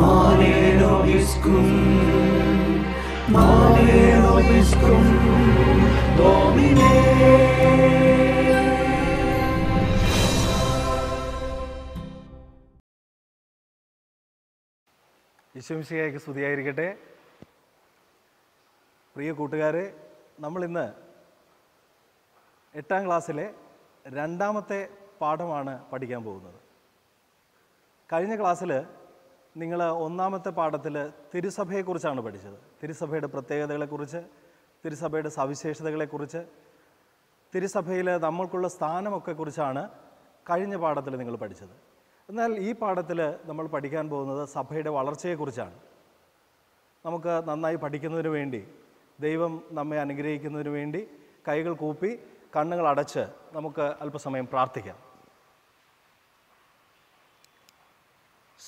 Male സ്തുതിയായിരിക്കട്ടെ പ്രിയ കൂട്ടുകാരെ നമ്മളിന്ന് എട്ടാം ക്ലാസ്സിലെ രണ്ടാമത്തെ പാഠമാണ് പഠിക്കാൻ പോകുന്നത് കഴിഞ്ഞ ക്ലാസ്സിൽ നിങ്ങൾ ഒന്നാമത്തെ പാഠത്തിൽ തിരുസഭയെക്കുറിച്ചാണ് പഠിച്ചത് തിരുസഭയുടെ പ്രത്യേകതകളെക്കുറിച്ച് തിരുസഭയുടെ സവിശേഷതകളെക്കുറിച്ച് തിരുസഭയിൽ നമ്മൾക്കുള്ള സ്ഥാനമൊക്കെ കുറിച്ചാണ് കഴിഞ്ഞ പാഠത്തിൽ നിങ്ങൾ പഠിച്ചത് എന്നാൽ ഈ പാഠത്തിൽ നമ്മൾ പഠിക്കാൻ പോകുന്നത് സഭയുടെ വളർച്ചയെക്കുറിച്ചാണ് നമുക്ക് നന്നായി പഠിക്കുന്നതിന് വേണ്ടി ദൈവം നമ്മെ അനുഗ്രഹിക്കുന്നതിന് വേണ്ടി കൈകൾ കൂപ്പി കണ്ണുകൾ അടച്ച് നമുക്ക് അല്പസമയം പ്രാർത്ഥിക്കാം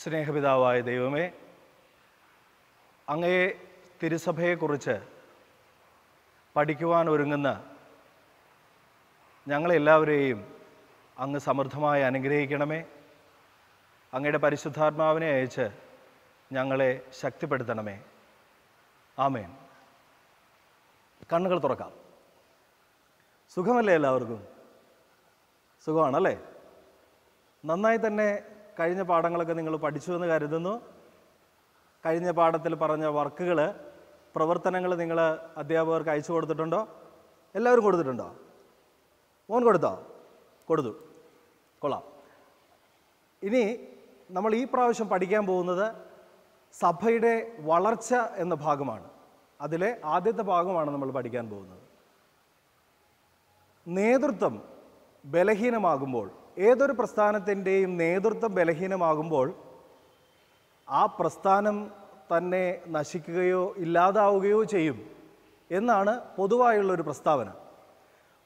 സ്നേഹപിതാവായ ദൈവമേ അങ്ങയെ തിരുസഭയെക്കുറിച്ച് പഠിക്കുവാൻ ഒരുങ്ങുന്ന ഞങ്ങളെല്ലാവരെയും അങ്ങ് സമൃദ്ധമായി അനുഗ്രഹിക്കണമേ അങ്ങയുടെ പരിശുദ്ധാത്മാവിനെ അയച്ച് ഞങ്ങളെ ശക്തിപ്പെടുത്തണമേ ആമേൻ കണ്ണുകൾ തുറക്കാം സുഖമല്ലേ എല്ലാവർക്കും സുഖമാണല്ലേ നന്നായി തന്നെ കഴിഞ്ഞ പാഠങ്ങളൊക്കെ നിങ്ങൾ പഠിച്ചു എന്ന് കരുതുന്നു കഴിഞ്ഞ പാഠത്തിൽ പറഞ്ഞ വർക്കുകൾ പ്രവർത്തനങ്ങൾ നിങ്ങൾ അധ്യാപകർക്ക് അയച്ചു കൊടുത്തിട്ടുണ്ടോ എല്ലാവരും കൊടുത്തിട്ടുണ്ടോ മോൻ കൊടുത്തോ കൊടുത്തു കൊള്ളാം ഇനി നമ്മൾ ഈ പ്രാവശ്യം പഠിക്കാൻ പോകുന്നത് സഭയുടെ വളർച്ച എന്ന ഭാഗമാണ് അതിലെ ആദ്യത്തെ ഭാഗമാണ് നമ്മൾ പഠിക്കാൻ പോകുന്നത് നേതൃത്വം ബലഹീനമാകുമ്പോൾ ഏതൊരു പ്രസ്ഥാനത്തിൻ്റെയും നേതൃത്വം ബലഹീനമാകുമ്പോൾ ആ പ്രസ്ഥാനം തന്നെ നശിക്കുകയോ ഇല്ലാതാവുകയോ ചെയ്യും എന്നാണ് പൊതുവായുള്ളൊരു പ്രസ്താവന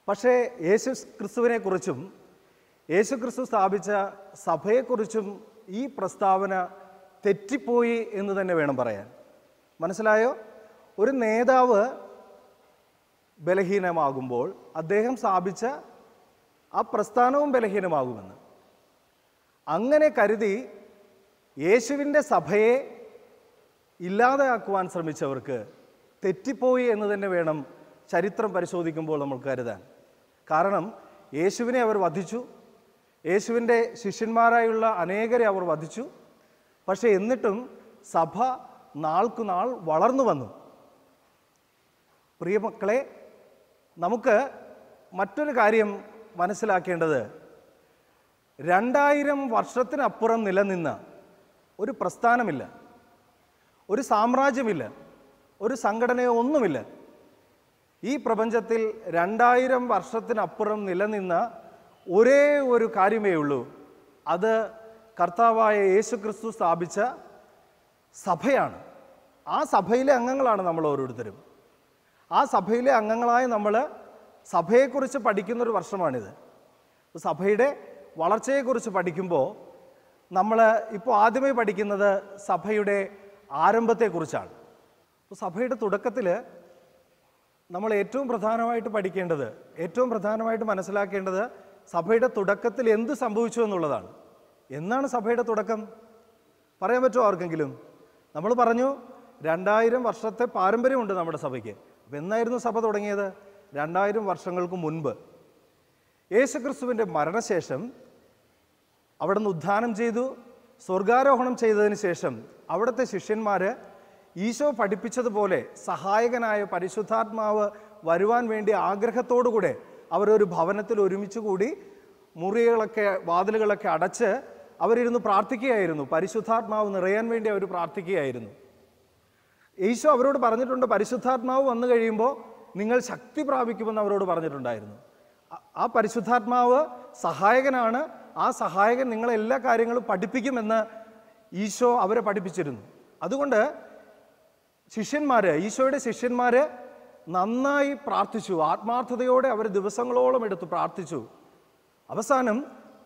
പക്ഷേ യേശു ക്രിസ്തുവിനെക്കുറിച്ചും യേശു ക്രിസ്തു സ്ഥാപിച്ച സഭയെക്കുറിച്ചും ഈ പ്രസ്താവന തെറ്റിപ്പോയി എന്ന് തന്നെ വേണം പറയാൻ മനസ്സിലായോ ഒരു നേതാവ് ബലഹീനമാകുമ്പോൾ അദ്ദേഹം സ്ഥാപിച്ച ആ പ്രസ്ഥാനവും ബലഹീനമാകുമെന്ന് അങ്ങനെ കരുതി യേശുവിൻ്റെ സഭയെ ഇല്ലാതാക്കുവാൻ ശ്രമിച്ചവർക്ക് തെറ്റിപ്പോയി എന്ന് തന്നെ വേണം ചരിത്രം പരിശോധിക്കുമ്പോൾ നമ്മൾ കരുതാൻ കാരണം യേശുവിനെ അവർ വധിച്ചു യേശുവിൻ്റെ ശിഷ്യന്മാരായുള്ള അനേകരെ അവർ വധിച്ചു പക്ഷേ എന്നിട്ടും സഭ നാൾക്കുനാൾ വളർന്നു വന്നു പ്രിയ മക്കളെ നമുക്ക് മറ്റൊരു കാര്യം മനസ്സിലാക്കേണ്ടത് രണ്ടായിരം വർഷത്തിനപ്പുറം നിലനിന്ന ഒരു പ്രസ്ഥാനമില്ല ഒരു സാമ്രാജ്യമില്ല ഒരു സംഘടനയോ ഒന്നുമില്ല ഈ പ്രപഞ്ചത്തിൽ രണ്ടായിരം വർഷത്തിനപ്പുറം നിലനിന്ന ഒരേ ഒരു കാര്യമേ ഉള്ളൂ അത് കർത്താവായ യേശുക്രിസ്തു സ്ഥാപിച്ച സഭയാണ് ആ സഭയിലെ അംഗങ്ങളാണ് നമ്മൾ ഓരോരുത്തരും ആ സഭയിലെ അംഗങ്ങളായ നമ്മൾ സഭയെക്കുറിച്ച് പഠിക്കുന്നൊരു വർഷമാണിത് സഭയുടെ വളർച്ചയെക്കുറിച്ച് പഠിക്കുമ്പോൾ നമ്മൾ ഇപ്പോൾ ആദ്യമേ പഠിക്കുന്നത് സഭയുടെ ആരംഭത്തെക്കുറിച്ചാണ് അപ്പോൾ സഭയുടെ തുടക്കത്തിൽ നമ്മൾ ഏറ്റവും പ്രധാനമായിട്ട് പഠിക്കേണ്ടത് ഏറ്റവും പ്രധാനമായിട്ട് മനസ്സിലാക്കേണ്ടത് സഭയുടെ തുടക്കത്തിൽ എന്ത് സംഭവിച്ചു എന്നുള്ളതാണ് എന്നാണ് സഭയുടെ തുടക്കം പറയാൻ പറ്റുമോ ആർക്കെങ്കിലും നമ്മൾ പറഞ്ഞു രണ്ടായിരം വർഷത്തെ പാരമ്പര്യമുണ്ട് നമ്മുടെ സഭയ്ക്ക് അപ്പോൾ എന്നായിരുന്നു സഭ തുടങ്ങിയത് രണ്ടായിരം വർഷങ്ങൾക്ക് മുൻപ് യേശുക്രിസ്തുവിൻ്റെ മരണശേഷം നിന്ന് ഉദ്ധാനം ചെയ്തു സ്വർഗാരോഹണം ചെയ്തതിന് ശേഷം അവിടുത്തെ ശിഷ്യന്മാർ ഈശോ പഠിപ്പിച്ചതുപോലെ സഹായകനായ പരിശുദ്ധാത്മാവ് വരുവാൻ വേണ്ടി ആഗ്രഹത്തോടുകൂടെ അവരൊരു ഭവനത്തിൽ ഒരുമിച്ച് കൂടി മുറികളൊക്കെ വാതിലുകളൊക്കെ അടച്ച് അവരിരുന്ന് പ്രാർത്ഥിക്കുകയായിരുന്നു പരിശുദ്ധാത്മാവ് നിറയാൻ വേണ്ടി അവർ പ്രാർത്ഥിക്കുകയായിരുന്നു ഈശോ അവരോട് പറഞ്ഞിട്ടുണ്ട് പരിശുദ്ധാത്മാവ് വന്നു കഴിയുമ്പോൾ നിങ്ങൾ ശക്തി പ്രാപിക്കുമെന്ന് അവരോട് പറഞ്ഞിട്ടുണ്ടായിരുന്നു ആ പരിശുദ്ധാത്മാവ് സഹായകനാണ് ആ സഹായകൻ നിങ്ങളെ എല്ലാ കാര്യങ്ങളും പഠിപ്പിക്കുമെന്ന് ഈശോ അവരെ പഠിപ്പിച്ചിരുന്നു അതുകൊണ്ട് ശിഷ്യന്മാർ ഈശോയുടെ ശിഷ്യന്മാർ നന്നായി പ്രാർത്ഥിച്ചു ആത്മാർത്ഥതയോടെ അവർ ദിവസങ്ങളോളം എടുത്തു പ്രാർത്ഥിച്ചു അവസാനം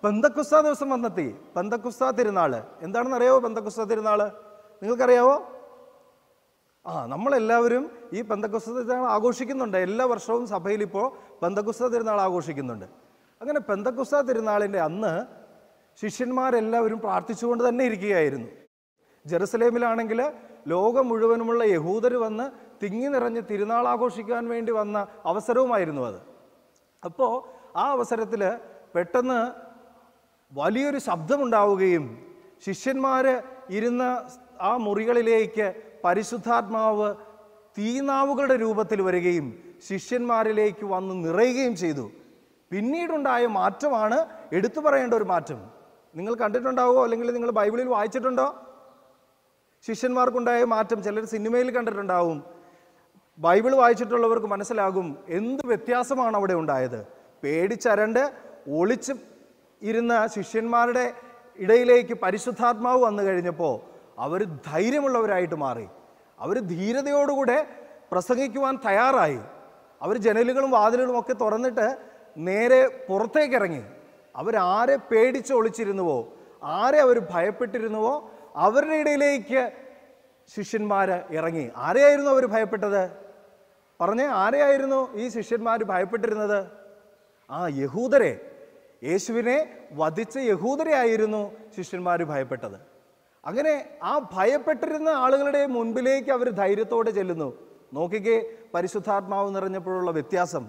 പെന്തക്കുസ്ത ദിവസം വന്നെത്തി പെന്തക്കുസ്ത എന്താണെന്ന് അറിയാവോ പെന്തക്കുസ്ത തിരുനാള് നിങ്ങൾക്കറിയാവോ ആ നമ്മളെല്ലാവരും ഈ പന്തക്കുസ്ത തിരുനാൾ ആഘോഷിക്കുന്നുണ്ട് എല്ലാ വർഷവും സഭയിൽ ഇപ്പോൾ പന്തക്കുസ്ത തിരുനാൾ ആഘോഷിക്കുന്നുണ്ട് അങ്ങനെ പെന്തക്കുസ്ത തിരുനാളിൻ്റെ അന്ന് ശിഷ്യന്മാരെല്ലാവരും പ്രാർത്ഥിച്ചുകൊണ്ട് തന്നെ ഇരിക്കുകയായിരുന്നു ജെറുസലേമിലാണെങ്കിൽ ലോകം മുഴുവനുമുള്ള യഹൂദർ വന്ന് തിങ്ങി നിറഞ്ഞ് തിരുനാൾ ആഘോഷിക്കാൻ വേണ്ടി വന്ന അവസരവുമായിരുന്നു അത് അപ്പോൾ ആ അവസരത്തിൽ പെട്ടെന്ന് വലിയൊരു ശബ്ദമുണ്ടാവുകയും ശിഷ്യന്മാർ ഇരുന്ന ആ മുറികളിലേക്ക് പരിശുദ്ധാത്മാവ് തീനാവുകളുടെ രൂപത്തിൽ വരികയും ശിഷ്യന്മാരിലേക്ക് വന്ന് നിറയുകയും ചെയ്തു പിന്നീടുണ്ടായ മാറ്റമാണ് എടുത്തു പറയേണ്ട ഒരു മാറ്റം നിങ്ങൾ കണ്ടിട്ടുണ്ടാവോ അല്ലെങ്കിൽ നിങ്ങൾ ബൈബിളിൽ വായിച്ചിട്ടുണ്ടോ ശിഷ്യന്മാർക്കുണ്ടായ മാറ്റം ചിലർ സിനിമയിൽ കണ്ടിട്ടുണ്ടാവും ബൈബിൾ വായിച്ചിട്ടുള്ളവർക്ക് മനസ്സിലാകും എന്ത് വ്യത്യാസമാണ് അവിടെ ഉണ്ടായത് പേടിച്ചരണ്ട് ഒളിച്ച് ഇരുന്ന ശിഷ്യന്മാരുടെ ഇടയിലേക്ക് പരിശുദ്ധാത്മാവ് വന്നു കഴിഞ്ഞപ്പോൾ അവർ ധൈര്യമുള്ളവരായിട്ട് മാറി അവർ ധീരതയോടുകൂടെ പ്രസംഗിക്കുവാൻ തയ്യാറായി അവർ ജനലുകളും വാതിലുകളും ഒക്കെ തുറന്നിട്ട് നേരെ പുറത്തേക്കിറങ്ങി അവരാരെ പേടിച്ച് ഒളിച്ചിരുന്നുവോ ആരെ അവർ ഭയപ്പെട്ടിരുന്നുവോ അവരുടെ ഇടയിലേക്ക് ശിഷ്യന്മാർ ഇറങ്ങി ആരെയായിരുന്നു അവർ ഭയപ്പെട്ടത് പറഞ്ഞേ ആരെയായിരുന്നു ഈ ശിഷ്യന്മാർ ഭയപ്പെട്ടിരുന്നത് ആ യഹൂദരെ യേശുവിനെ വധിച്ച ആയിരുന്നു ശിഷ്യന്മാർ ഭയപ്പെട്ടത് അങ്ങനെ ആ ഭയപ്പെട്ടിരുന്ന ആളുകളുടെ മുൻപിലേക്ക് അവർ ധൈര്യത്തോടെ ചെല്ലുന്നു നോക്കിക്കേ പരിശുദ്ധാത്മാവ് നിറഞ്ഞപ്പോഴുള്ള വ്യത്യാസം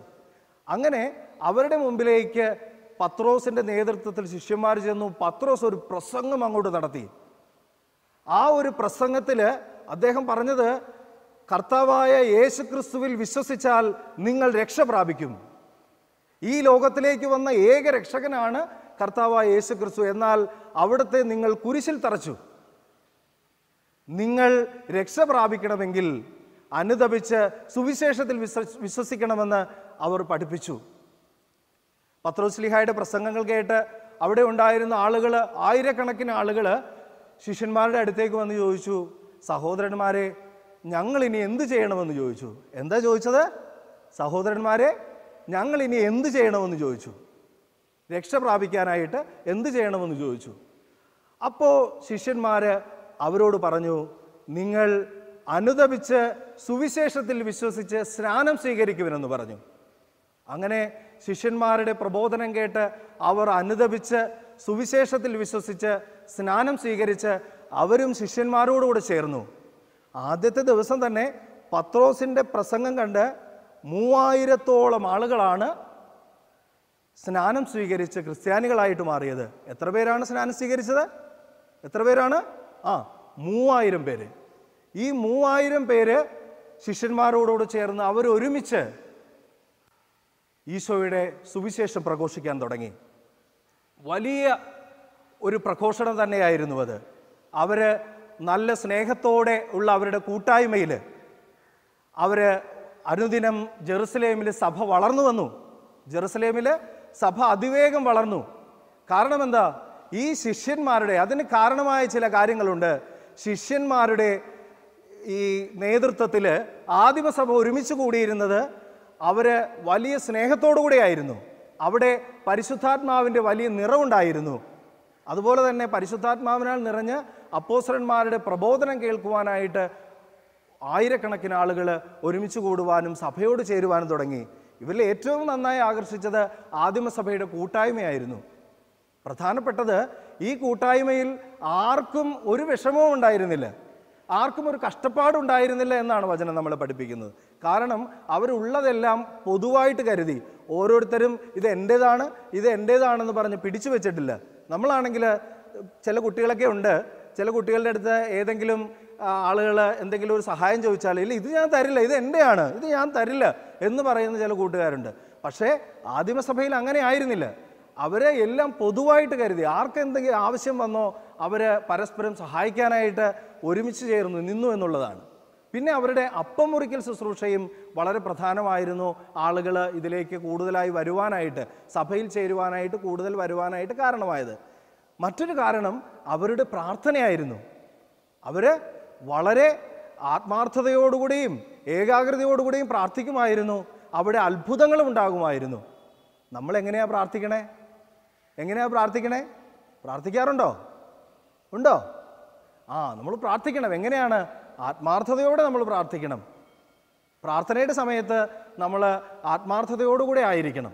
അങ്ങനെ അവരുടെ മുമ്പിലേക്ക് പത്രോസിൻ്റെ നേതൃത്വത്തിൽ ശിഷ്യന്മാർ ചെന്നു പത്രോസ് ഒരു പ്രസംഗം അങ്ങോട്ട് നടത്തി ആ ഒരു പ്രസംഗത്തിൽ അദ്ദേഹം പറഞ്ഞത് കർത്താവായ യേശു ക്രിസ്തുവിൽ വിശ്വസിച്ചാൽ നിങ്ങൾ രക്ഷ പ്രാപിക്കും ഈ ലോകത്തിലേക്ക് വന്ന ഏക രക്ഷകനാണ് കർത്താവായ യേശു ക്രിസ്തു എന്നാൽ അവിടുത്തെ നിങ്ങൾ കുരിശിൽ തറച്ചു നിങ്ങൾ രക്ഷ പ്രാപിക്കണമെങ്കിൽ അനുദപിച്ച് സുവിശേഷത്തിൽ വിശ്വസിക്കണമെന്ന് അവർ പഠിപ്പിച്ചു പത്രോസ്ലിഹായുടെ പ്രസംഗങ്ങൾ കേട്ട് അവിടെ ഉണ്ടായിരുന്ന ആളുകൾ ആയിരക്കണക്കിന് ആളുകൾ ശിഷ്യന്മാരുടെ അടുത്തേക്ക് വന്ന് ചോദിച്ചു സഹോദരന്മാരെ ഞങ്ങൾ ഇനി എന്ത് ചെയ്യണമെന്ന് ചോദിച്ചു എന്താ ചോദിച്ചത് സഹോദരന്മാരെ ഞങ്ങൾ ഇനി എന്ത് ചെയ്യണമെന്ന് ചോദിച്ചു രക്ഷ പ്രാപിക്കാനായിട്ട് എന്ത് ചെയ്യണമെന്ന് ചോദിച്ചു അപ്പോൾ ശിഷ്യന്മാർ അവരോട് പറഞ്ഞു നിങ്ങൾ അനുദപിച്ച് സുവിശേഷത്തിൽ വിശ്വസിച്ച് സ്നാനം സ്വീകരിക്കുവനെന്ന് പറഞ്ഞു അങ്ങനെ ശിഷ്യന്മാരുടെ പ്രബോധനം കേട്ട് അവർ അനുദപിച്ച് സുവിശേഷത്തിൽ വിശ്വസിച്ച് സ്നാനം സ്വീകരിച്ച് അവരും ശിഷ്യന്മാരോടുകൂടെ ചേർന്നു ആദ്യത്തെ ദിവസം തന്നെ പത്രോസിൻ്റെ പ്രസംഗം കണ്ട് മൂവായിരത്തോളം ആളുകളാണ് സ്നാനം സ്വീകരിച്ച് ക്രിസ്ത്യാനികളായിട്ട് മാറിയത് എത്ര പേരാണ് സ്നാനം സ്വീകരിച്ചത് എത്ര പേരാണ് ആ മൂവായിരം പേര് ഈ മൂവായിരം പേര് ശിഷ്യന്മാരോടോട് ചേർന്ന് അവരൊരുമിച്ച് ഈശോയുടെ സുവിശേഷം പ്രഘോഷിക്കാൻ തുടങ്ങി വലിയ ഒരു പ്രഘോഷണം തന്നെയായിരുന്നു അത് അവർ നല്ല സ്നേഹത്തോടെ ഉള്ള അവരുടെ കൂട്ടായ്മയിൽ അവർ അനുദിനം ജെറുസലേമിൽ സഭ വളർന്നു വന്നു ജെറുസലേമിൽ സഭ അതിവേഗം വളർന്നു കാരണം എന്താ ഈ ശിഷ്യന്മാരുടെ അതിന് കാരണമായ ചില കാര്യങ്ങളുണ്ട് ശിഷ്യന്മാരുടെ ഈ നേതൃത്വത്തിൽ ആദിമസഭ ഒരുമിച്ച് കൂടിയിരുന്നത് അവർ വലിയ സ്നേഹത്തോടു കൂടെയായിരുന്നു അവിടെ പരിശുദ്ധാത്മാവിൻ്റെ വലിയ നിറവുണ്ടായിരുന്നു അതുപോലെ തന്നെ പരിശുദ്ധാത്മാവിനാൽ നിറഞ്ഞ് അപ്പോസരന്മാരുടെ പ്രബോധനം കേൾക്കുവാനായിട്ട് ആയിരക്കണക്കിന് ആളുകൾ ഒരുമിച്ച് കൂടുവാനും സഭയോട് ചേരുവാനും തുടങ്ങി ഇവരിൽ ഏറ്റവും നന്നായി ആകർഷിച്ചത് ആദിമസഭയുടെ കൂട്ടായ്മയായിരുന്നു പ്രധാനപ്പെട്ടത് ഈ കൂട്ടായ്മയിൽ ആർക്കും ഒരു വിഷമവും ഉണ്ടായിരുന്നില്ല ആർക്കും ഒരു കഷ്ടപ്പാടുണ്ടായിരുന്നില്ല എന്നാണ് വചനം നമ്മൾ പഠിപ്പിക്കുന്നത് കാരണം അവരുള്ളതെല്ലാം പൊതുവായിട്ട് കരുതി ഓരോരുത്തരും ഇത് എൻ്റേതാണ് ഇത് എൻ്റേതാണെന്ന് പറഞ്ഞ് പിടിച്ചു വെച്ചിട്ടില്ല നമ്മളാണെങ്കിൽ ചില കുട്ടികളൊക്കെ ഉണ്ട് ചില കുട്ടികളുടെ അടുത്ത് ഏതെങ്കിലും ആളുകൾ എന്തെങ്കിലും ഒരു സഹായം ചോദിച്ചാൽ ഇല്ല ഇത് ഞാൻ തരില്ല ഇത് എൻ്റെയാണ് ഇത് ഞാൻ തരില്ല എന്ന് പറയുന്ന ചില കൂട്ടുകാരുണ്ട് പക്ഷേ ആദിമസഭയിൽ അങ്ങനെ ആയിരുന്നില്ല അവരെ എല്ലാം പൊതുവായിട്ട് കരുതി ആർക്കെന്തെങ്കിലും ആവശ്യം വന്നോ അവരെ പരസ്പരം സഹായിക്കാനായിട്ട് ഒരുമിച്ച് ചേർന്ന് നിന്നു എന്നുള്ളതാണ് പിന്നെ അവരുടെ അപ്പം മുറിക്കൽ ശുശ്രൂഷയും വളരെ പ്രധാനമായിരുന്നു ആളുകൾ ഇതിലേക്ക് കൂടുതലായി വരുവാനായിട്ട് സഭയിൽ ചേരുവാനായിട്ട് കൂടുതൽ വരുവാനായിട്ട് കാരണമായത് മറ്റൊരു കാരണം അവരുടെ പ്രാർത്ഥനയായിരുന്നു അവർ വളരെ ആത്മാർത്ഥതയോടുകൂടിയും ഏകാഗ്രതയോടുകൂടിയും പ്രാർത്ഥിക്കുമായിരുന്നു അവിടെ അത്ഭുതങ്ങളും ഉണ്ടാകുമായിരുന്നു നമ്മളെങ്ങനെയാണ് പ്രാർത്ഥിക്കണേ എങ്ങനെയാണ് പ്രാർത്ഥിക്കണേ പ്രാർത്ഥിക്കാറുണ്ടോ ഉണ്ടോ ആ നമ്മൾ പ്രാർത്ഥിക്കണം എങ്ങനെയാണ് ആത്മാർത്ഥതയോടെ നമ്മൾ പ്രാർത്ഥിക്കണം പ്രാർത്ഥനയുടെ സമയത്ത് നമ്മൾ ആത്മാർത്ഥതയോടുകൂടെ ആയിരിക്കണം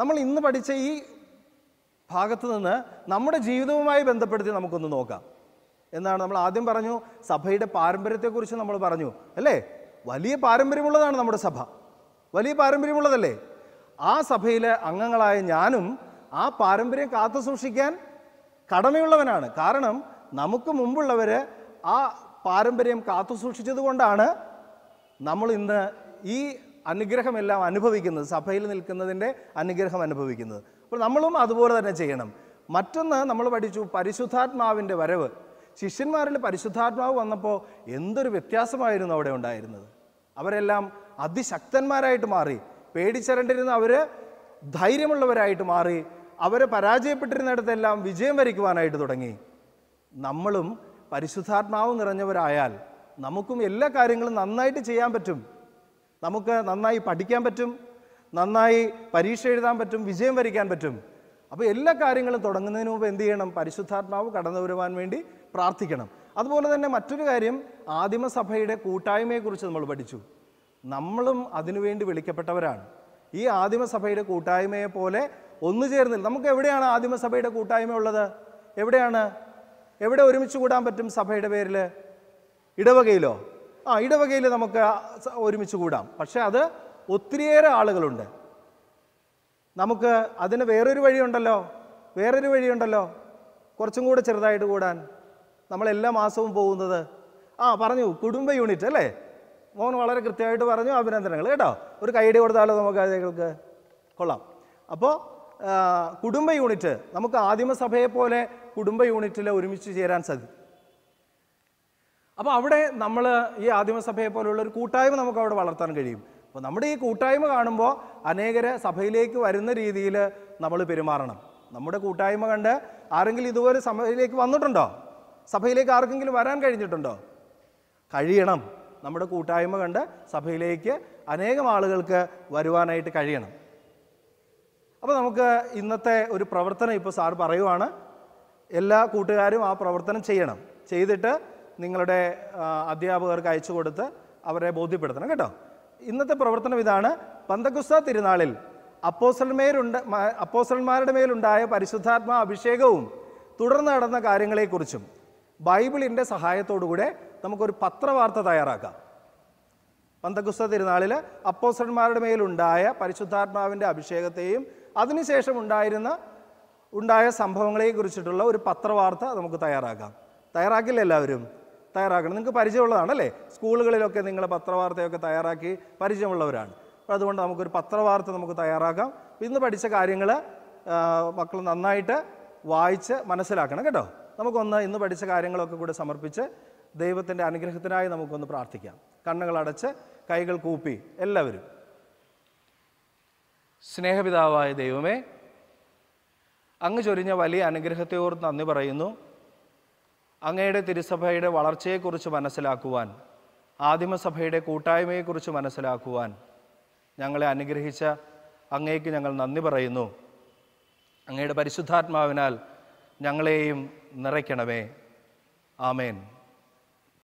നമ്മൾ ഇന്ന് പഠിച്ച ഈ ഭാഗത്ത് നിന്ന് നമ്മുടെ ജീവിതവുമായി ബന്ധപ്പെടുത്തി നമുക്കൊന്ന് നോക്കാം എന്നാണ് നമ്മൾ ആദ്യം പറഞ്ഞു സഭയുടെ പാരമ്പര്യത്തെക്കുറിച്ച് നമ്മൾ പറഞ്ഞു അല്ലേ വലിയ പാരമ്പര്യമുള്ളതാണ് നമ്മുടെ സഭ വലിയ പാരമ്പര്യമുള്ളതല്ലേ ആ സഭയിലെ അംഗങ്ങളായ ഞാനും ആ പാരമ്പര്യം കാത്തു സൂക്ഷിക്കാൻ കടമയുള്ളവനാണ് കാരണം നമുക്ക് മുമ്പുള്ളവർ ആ പാരമ്പര്യം കാത്തു കൊണ്ടാണ് നമ്മൾ ഇന്ന് ഈ അനുഗ്രഹമെല്ലാം അനുഭവിക്കുന്നത് സഭയിൽ നിൽക്കുന്നതിൻ്റെ അനുഗ്രഹം അനുഭവിക്കുന്നത് അപ്പോൾ നമ്മളും അതുപോലെ തന്നെ ചെയ്യണം മറ്റൊന്ന് നമ്മൾ പഠിച്ചു പരിശുദ്ധാത്മാവിൻ്റെ വരവ് ശിഷ്യന്മാരിൽ പരിശുദ്ധാത്മാവ് വന്നപ്പോൾ എന്തൊരു വ്യത്യാസമായിരുന്നു അവിടെ ഉണ്ടായിരുന്നത് അവരെല്ലാം അതിശക്തന്മാരായിട്ട് മാറി പേടിച്ചരണ്ടിരുന്ന അവർ ധൈര്യമുള്ളവരായിട്ട് മാറി അവർ പരാജയപ്പെട്ടിരുന്നിടത്തെല്ലാം വിജയം വരിക്കുവാനായിട്ട് തുടങ്ങി നമ്മളും പരിശുദ്ധാത്മാവ് നിറഞ്ഞവരായാൽ നമുക്കും എല്ലാ കാര്യങ്ങളും നന്നായിട്ട് ചെയ്യാൻ പറ്റും നമുക്ക് നന്നായി പഠിക്കാൻ പറ്റും നന്നായി പരീക്ഷ എഴുതാൻ പറ്റും വിജയം വരിക്കാൻ പറ്റും അപ്പോൾ എല്ലാ കാര്യങ്ങളും തുടങ്ങുന്നതിന് മുമ്പ് എന്ത് ചെയ്യണം പരിശുദ്ധാത്മാവ് കടന്നു വരുവാൻ വേണ്ടി പ്രാർത്ഥിക്കണം അതുപോലെ തന്നെ മറ്റൊരു കാര്യം ആദിമസഭയുടെ കൂട്ടായ്മയെക്കുറിച്ച് നമ്മൾ പഠിച്ചു നമ്മളും അതിനുവേണ്ടി വിളിക്കപ്പെട്ടവരാണ് ഈ ആദിമസഭയുടെ കൂട്ടായ്മയെ പോലെ ഒന്നു ചേർന്നില്ല നമുക്ക് എവിടെയാണ് ആദിമസഭയുടെ കൂട്ടായ്മ ഉള്ളത് എവിടെയാണ് എവിടെ ഒരുമിച്ച് കൂടാൻ പറ്റും സഭയുടെ പേരിൽ ഇടവകയിലോ ആ ഇടവകയിൽ നമുക്ക് ഒരുമിച്ച് കൂടാം പക്ഷേ അത് ഒത്തിരിയേറെ ആളുകളുണ്ട് നമുക്ക് അതിന് വേറൊരു വഴിയുണ്ടല്ലോ വേറൊരു വഴിയുണ്ടല്ലോ കുറച്ചും കൂടെ ചെറുതായിട്ട് കൂടാൻ നമ്മളെല്ലാ മാസവും പോകുന്നത് ആ പറഞ്ഞു കുടുംബ യൂണിറ്റ് അല്ലേ മോൻ വളരെ കൃത്യമായിട്ട് പറഞ്ഞു അഭിനന്ദനങ്ങൾ കേട്ടോ ഒരു കൈയടി കൊടുത്താലോ നമുക്ക് അതേകൾക്ക് കൊള്ളാം അപ്പോൾ കുടുംബ യൂണിറ്റ് നമുക്ക് ആദിമസഭയെ പോലെ കുടുംബ യൂണിറ്റിൽ ഒരുമിച്ച് ചേരാൻ സാധിക്കും അപ്പോൾ അവിടെ നമ്മൾ ഈ ആദിമസഭയെ പോലുള്ള ഒരു കൂട്ടായ്മ നമുക്ക് അവിടെ വളർത്താൻ കഴിയും അപ്പോൾ നമ്മുടെ ഈ കൂട്ടായ്മ കാണുമ്പോൾ അനേകരെ സഭയിലേക്ക് വരുന്ന രീതിയിൽ നമ്മൾ പെരുമാറണം നമ്മുടെ കൂട്ടായ്മ കണ്ട് ആരെങ്കിലും ഇതുപോലെ സഭയിലേക്ക് വന്നിട്ടുണ്ടോ സഭയിലേക്ക് ആർക്കെങ്കിലും വരാൻ കഴിഞ്ഞിട്ടുണ്ടോ കഴിയണം നമ്മുടെ കൂട്ടായ്മ കണ്ട് സഭയിലേക്ക് അനേകം ആളുകൾക്ക് വരുവാനായിട്ട് കഴിയണം അപ്പോൾ നമുക്ക് ഇന്നത്തെ ഒരു പ്രവർത്തനം ഇപ്പോൾ സാർ പറയുവാണ് എല്ലാ കൂട്ടുകാരും ആ പ്രവർത്തനം ചെയ്യണം ചെയ്തിട്ട് നിങ്ങളുടെ അധ്യാപകർക്ക് അയച്ചു കൊടുത്ത് അവരെ ബോധ്യപ്പെടുത്തണം കേട്ടോ ഇന്നത്തെ പ്രവർത്തനം ഇതാണ് പന്തകുസ്ത തിരുനാളിൽ അപ്പോസൽമേരുണ്ട് അപ്പോസൽമാരുടെ മേലുണ്ടായ പരിശുദ്ധാത്മാ അഭിഷേകവും തുടർന്ന് നടന്ന കാര്യങ്ങളെക്കുറിച്ചും ബൈബിളിൻ്റെ സഹായത്തോടുകൂടെ നമുക്കൊരു പത്രവാർത്ത തയ്യാറാക്കാം പന്തകുസ്ത തിരുനാളിൽ അപ്പോസന്മാരുടെ മേലുണ്ടായ പരിശുദ്ധാത്മാവിൻ്റെ അഭിഷേകത്തെയും അതിനുശേഷം ഉണ്ടായിരുന്ന ഉണ്ടായ സംഭവങ്ങളെ കുറിച്ചിട്ടുള്ള ഒരു പത്രവാർത്ത നമുക്ക് തയ്യാറാക്കാം തയ്യാറാക്കില്ല എല്ലാവരും തയ്യാറാക്കണം നിങ്ങൾക്ക് പരിചയമുള്ളതാണല്ലേ സ്കൂളുകളിലൊക്കെ നിങ്ങൾ പത്രവാർത്തയൊക്കെ തയ്യാറാക്കി പരിചയമുള്ളവരാണ് അപ്പോൾ അതുകൊണ്ട് നമുക്കൊരു പത്രവാർത്ത നമുക്ക് തയ്യാറാക്കാം ഇന്ന് പഠിച്ച കാര്യങ്ങൾ മക്കൾ നന്നായിട്ട് വായിച്ച് മനസ്സിലാക്കണം കേട്ടോ നമുക്കൊന്ന് ഇന്ന് പഠിച്ച കാര്യങ്ങളൊക്കെ കൂടെ സമർപ്പിച്ച് ദൈവത്തിൻ്റെ അനുഗ്രഹത്തിനായി നമുക്കൊന്ന് പ്രാർത്ഥിക്കാം കണ്ണുകളടച്ച് കൈകൾ കൂപ്പി എല്ലാവരും സ്നേഹപിതാവായ ദൈവമേ അങ്ങ് ചൊരിഞ്ഞ വലിയ അനുഗ്രഹത്തെയോട് നന്ദി പറയുന്നു അങ്ങയുടെ തിരുസഭയുടെ വളർച്ചയെക്കുറിച്ച് മനസ്സിലാക്കുവാൻ ആദിമസഭയുടെ കൂട്ടായ്മയെക്കുറിച്ച് മനസ്സിലാക്കുവാൻ ഞങ്ങളെ അനുഗ്രഹിച്ച അങ്ങേക്ക് ഞങ്ങൾ നന്ദി പറയുന്നു അങ്ങയുടെ പരിശുദ്ധാത്മാവിനാൽ ഞങ്ങളെയും നിറയ്ക്കണമേ ആമേൻ